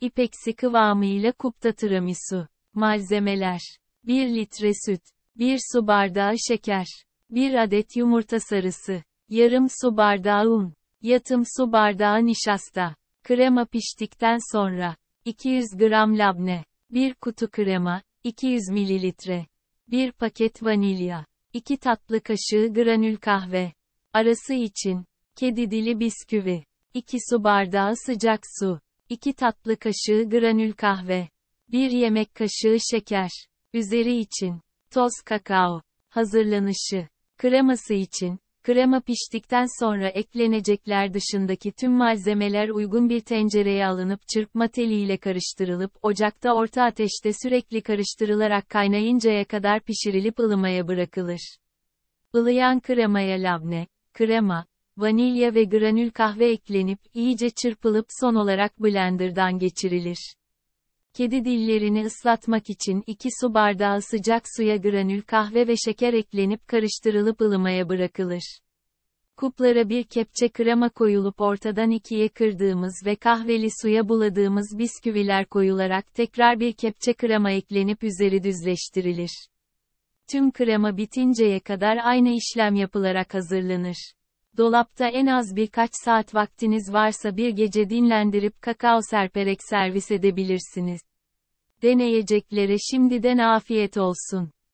İpeksi kıvamıyla kupta tiramisu. Malzemeler. 1 litre süt. 1 su bardağı şeker. 1 adet yumurta sarısı. Yarım su bardağı un. Yatım su bardağı nişasta. Krema piştikten sonra. 200 gram labne. 1 kutu krema. 200 mililitre. 1 paket vanilya. 2 tatlı kaşığı granül kahve. Arası için. Kedi dili bisküvi. 2 su bardağı sıcak su. 2 tatlı kaşığı granül kahve. 1 yemek kaşığı şeker. Üzeri için. Toz kakao. Hazırlanışı. Kreması için. Krema piştikten sonra eklenecekler dışındaki tüm malzemeler uygun bir tencereye alınıp çırpma teliyle karıştırılıp ocakta orta ateşte sürekli karıştırılarak kaynayıncaya kadar pişirilip ılımaya bırakılır. Ilıyan kremaya labne, krema, vanilya ve granül kahve eklenip iyice çırpılıp son olarak blenderdan geçirilir. Kedi dillerini ıslatmak için 2 su bardağı sıcak suya granül kahve ve şeker eklenip karıştırılıp ılımaya bırakılır. Kuplara bir kepçe krema koyulup ortadan ikiye kırdığımız ve kahveli suya buladığımız bisküviler koyularak tekrar bir kepçe krema eklenip üzeri düzleştirilir. Tüm krema bitinceye kadar aynı işlem yapılarak hazırlanır. Dolapta en az birkaç saat vaktiniz varsa bir gece dinlendirip kakao serperek servis edebilirsiniz. Deneyeceklere şimdiden afiyet olsun.